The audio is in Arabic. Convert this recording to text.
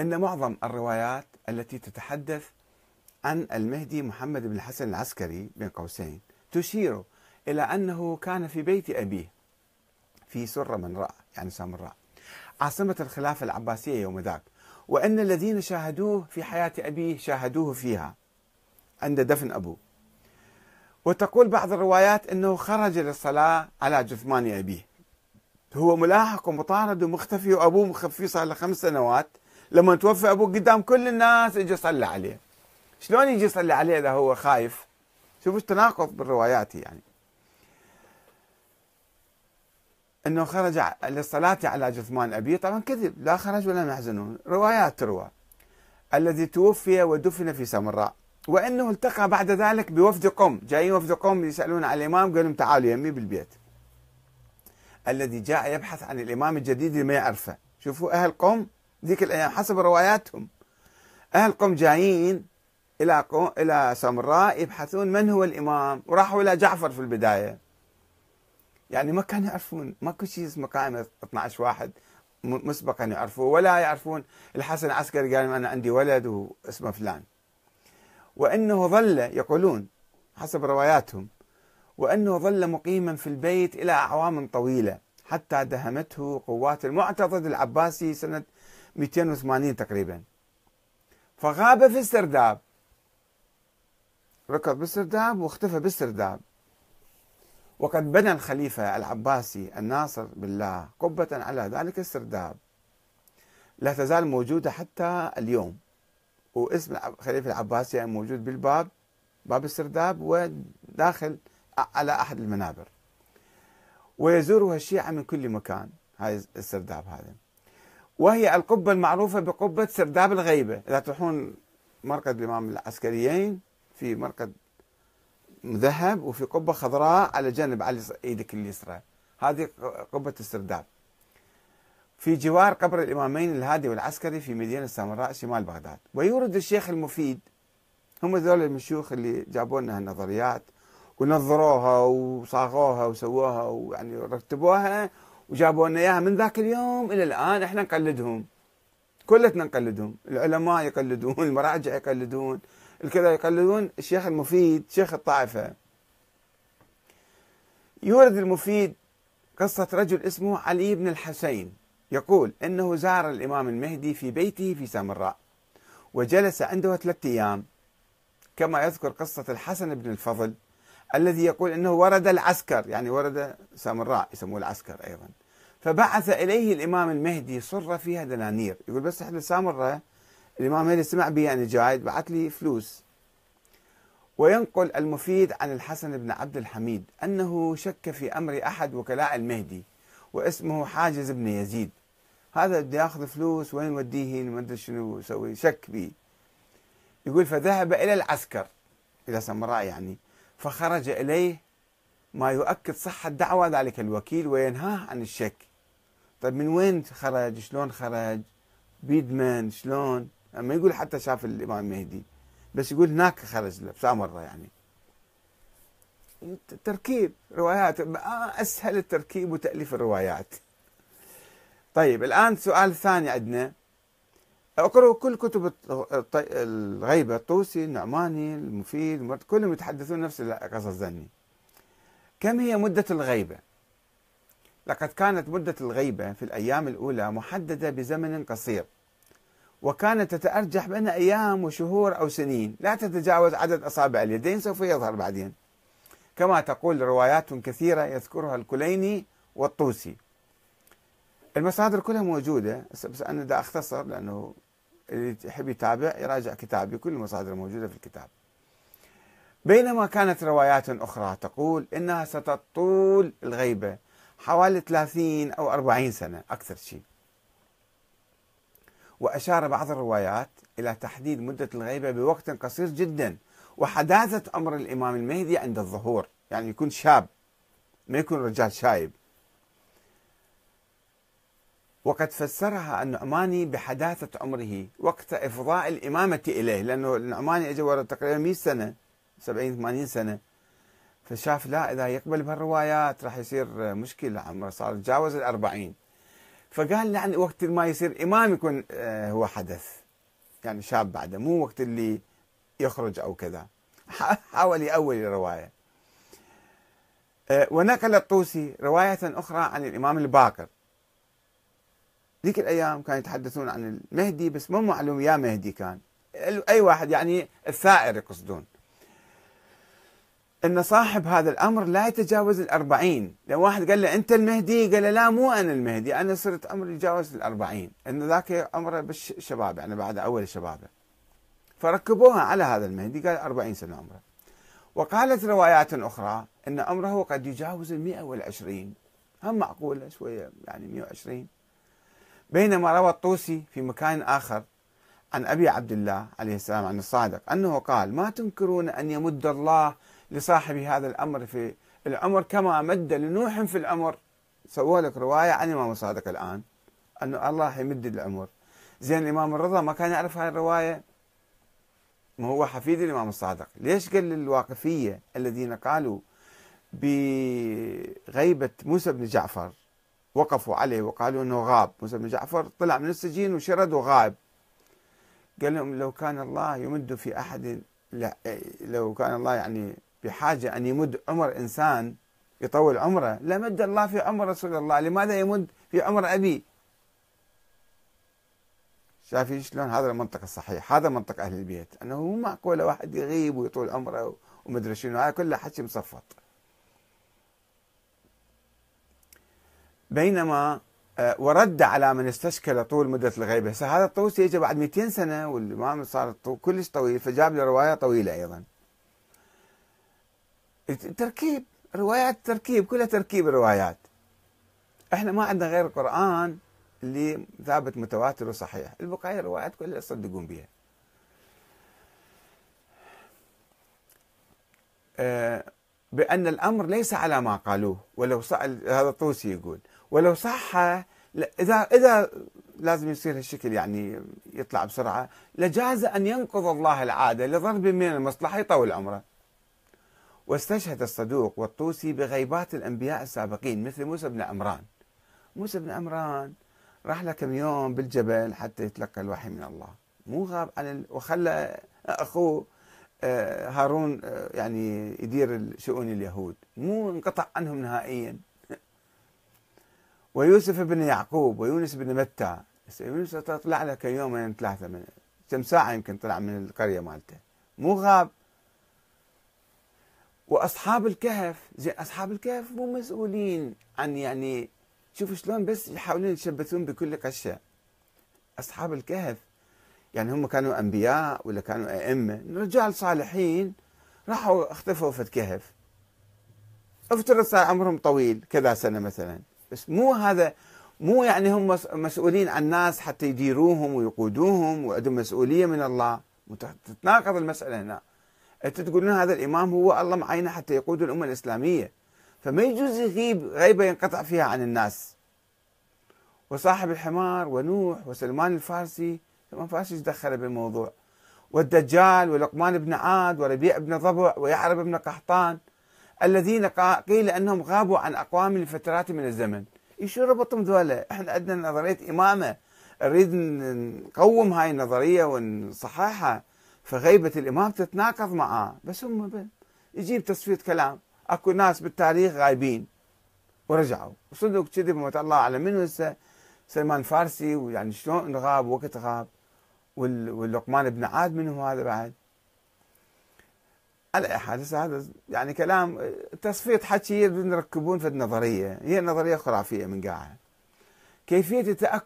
أن معظم الروايات التي تتحدث عن المهدي محمد بن الحسن العسكري بين قوسين تشير إلى أنه كان في بيت أبيه في سرة راى يعني سامراء عاصمة الخلافة العباسية يوم ذاك وأن الذين شاهدوه في حياة أبيه شاهدوه فيها عند دفن أبوه وتقول بعض الروايات أنه خرج للصلاة على جثمان أبيه هو ملاحق ومطارد ومختفي وأبوه مخفي صار له خمس سنوات لما توفى ابوك قدام كل الناس اجي صلى عليه شلون يجي يصلي عليه اذا هو خايف شوفوا التناقض بالروايات يعني انه خرج للصلاة على جثمان ابيه طبعا كذب لا خرج ولا محزنون روايات تروى الذي توفي ودفن في سمراء وانه التقى بعد ذلك بوفد قم جايين وفد قم يسالون على الامام قال لهم تعالوا يمي بالبيت الذي جاء يبحث عن الامام الجديد اللي ما يعرفه شوفوا اهل قم ذيك الأيام حسب رواياتهم أهل قم جايين إلى إلى سامراء يبحثون من هو الإمام وراحوا إلى جعفر في البداية يعني ما كانوا يعرفون ماكو شيء اسمه قائمة 12 واحد مسبقا يعرفوه ولا يعرفون الحسن العسكري قال أنا عندي ولد واسمه فلان وأنه ظل يقولون حسب رواياتهم وأنه ظل مقيما في البيت إلى أعوام طويلة حتى دهمته قوات المعتضد العباسي سنة 280 تقريبا فغاب في السرداب ركض بالسرداب واختفى بالسرداب وقد بنى الخليفة العباسي الناصر بالله قبة على ذلك السرداب لا تزال موجودة حتى اليوم واسم الخليفة العباسي يعني موجود بالباب باب السرداب وداخل على أحد المنابر ويزورها الشيعة من كل مكان هذا السرداب هذا وهي القبة المعروفة بقبة سرداب الغيبة إذا تروحون مرقد الإمام العسكريين في مرقد مذهب وفي قبة خضراء على جانب على إيدك اليسرى هذه قبة السرداب في جوار قبر الإمامين الهادي والعسكري في مدينة سامراء شمال بغداد ويورد الشيخ المفيد هم ذول المشيوخ اللي جابوا لنا هالنظريات ونظروها وصاغوها وسووها ويعني رتبوها وجابوا لنا اياها من ذاك اليوم الى الان احنا نقلدهم كلتنا نقلدهم العلماء يقلدون المراجع يقلدون الكذا يقلدون الشيخ المفيد شيخ الطائفة يورد المفيد قصة رجل اسمه علي بن الحسين يقول انه زار الامام المهدي في بيته في سامراء وجلس عنده ثلاثة ايام كما يذكر قصة الحسن بن الفضل الذي يقول انه ورد العسكر يعني ورد سامراء يسموه العسكر ايضا فبعث اليه الامام المهدي صره فيها دنانير يقول بس احنا سامراء الامام المهدي سمع بي انا يعني جاي بعث لي فلوس وينقل المفيد عن الحسن بن عبد الحميد انه شك في امر احد وكلاء المهدي واسمه حاجز بن يزيد هذا بده ياخذ فلوس وين يوديه ما ادري شنو يسوي شك بي يقول فذهب الى العسكر الى سامراء يعني فخرج إليه ما يؤكد صحة دعوى ذلك الوكيل وينهاه عن الشك طيب من وين خرج شلون خرج بيدمن شلون ما يقول حتى شاف الإمام المهدي بس يقول هناك خرج له مرة يعني تركيب روايات آه، أسهل التركيب وتأليف الروايات طيب الآن سؤال ثاني عندنا اقرأوا كل كتب الغيبة الطوسي النعماني المفيد كلهم يتحدثون نفس القصص الزني كم هي مدة الغيبة لقد كانت مدة الغيبة في الأيام الأولى محددة بزمن قصير وكانت تتأرجح بين أيام وشهور أو سنين لا تتجاوز عدد أصابع اليدين سوف يظهر بعدين كما تقول روايات كثيرة يذكرها الكليني والطوسي المصادر كلها موجودة بس أنا دا أختصر لأنه اللي يحب يتابع يراجع كتابي كل المصادر موجودة في الكتاب بينما كانت روايات أخرى تقول إنها ستطول الغيبة حوالي 30 أو 40 سنة أكثر شيء وأشار بعض الروايات إلى تحديد مدة الغيبة بوقت قصير جدا وحداثة أمر الإمام المهدي عند الظهور يعني يكون شاب ما يكون رجال شايب وقد فسرها النعماني بحداثة عمره وقت إفضاء الإمامة إليه لأنه النعماني اجى ورا تقريبا 100 سنة 70 80 سنة فشاف لا إذا يقبل بهالروايات راح يصير مشكلة عمره صار تجاوز الأربعين فقال يعني وقت ما يصير إمام يكون آه، هو حدث يعني شاب بعده مو وقت اللي يخرج أو كذا حاول يأول الرواية آه، ونقل الطوسي رواية أخرى عن الإمام الباقر ذيك الايام كانوا يتحدثون عن المهدي بس مو معلوم يا مهدي كان اي واحد يعني الثائر يقصدون ان صاحب هذا الامر لا يتجاوز الأربعين لو واحد قال له انت المهدي قال له لا مو انا المهدي انا صرت امري يتجاوز الأربعين ان ذاك امره بالشباب يعني بعد اول شبابه فركبوها على هذا المهدي قال 40 سنه عمره وقالت روايات اخرى ان عمره قد يجاوز ال 120 هم معقوله شويه يعني 120 بينما روى الطوسي في مكان آخر عن أبي عبد الله عليه السلام عن الصادق أنه قال ما تنكرون أن يمد الله لصاحب هذا الأمر في العمر كما مد لنوح في العمر سووا لك رواية عن الإمام الصادق الآن أن الله يمد العمر زين الإمام الرضا ما كان يعرف هاي الرواية ما هو حفيد الإمام الصادق ليش قال للواقفية الذين قالوا بغيبة موسى بن جعفر وقفوا عليه وقالوا انه غاب موسى بن جعفر طلع من السجين وشرد وغائب قال لهم لو كان الله يمد في احد لا لو كان الله يعني بحاجه ان يمد عمر انسان يطول عمره لمد الله في عمر رسول الله لماذا يمد في عمر ابي شايفين شلون هذا المنطق الصحيح هذا منطق اهل البيت انه مو معقوله واحد يغيب ويطول عمره ومدري شنو هذا كله حكي مصفط بينما آه، ورد على من استشكل طول مدة الغيبة هسه هذا الطوسي يجي بعد 200 سنة والإمام صار كلش طويل فجاب له رواية طويلة أيضا تركيب روايات تركيب كلها تركيب الروايات احنا ما عندنا غير القرآن اللي ثابت متواتر وصحيح البقايا الروايات كلها يصدقون بها آه، بأن الأمر ليس على ما قالوه ولو سأل هذا الطوسي يقول ولو صح اذا اذا لازم يصير هالشكل يعني يطلع بسرعه لجاز ان ينقض الله العاده لضرب من المصلحه يطول عمره واستشهد الصدوق والطوسي بغيبات الانبياء السابقين مثل موسى بن عمران موسى بن عمران راح له كم يوم بالجبل حتى يتلقى الوحي من الله مو غاب عن ال... وخلى اخوه آه، هارون آه، يعني يدير شؤون اليهود مو انقطع عنهم نهائيا ويوسف بن يعقوب ويونس بن متى يونس طلع لك يومين يعني ثلاثة من كم ساعة يمكن طلع من القرية مالته مو غاب واصحاب الكهف زين اصحاب الكهف مو مسؤولين عن يعني شوف شلون بس يحاولون يتشبثون بكل قشه اصحاب الكهف يعني هم كانوا انبياء ولا كانوا ائمه رجال صالحين راحوا اختفوا في الكهف افترض صار عمرهم طويل كذا سنه مثلا بس مو هذا مو يعني هم مسؤولين عن الناس حتى يديروهم ويقودوهم وعندهم مسؤوليه من الله تتناقض المساله هنا انت تقولون هذا الامام هو الله معينه حتى يقود الامه الاسلاميه فما يجوز يغيب غيبه ينقطع فيها عن الناس وصاحب الحمار ونوح وسلمان الفارسي سلمان الفارسي ايش دخل بالموضوع والدجال ولقمان بن عاد وربيع بن ضبع ويعرب بن قحطان الذين قيل انهم غابوا عن اقوام لفترات من الزمن شو ربطهم ذولا احنا عندنا نظريه امامه نريد نقوم هاي النظريه ونصححها فغيبه الامام تتناقض معاه بس هم يجيب تصفيه كلام اكو ناس بالتاريخ غايبين ورجعوا صدق كذب ما الله على منو هسه سلمان فارسي ويعني شلون غاب وقت غاب واللقمان بن عاد منه هذا بعد على أحاديث هذا يعني كلام تصفية حكي يركبون في النظرية هي نظرية خرافية من قاعة كيفية التأكد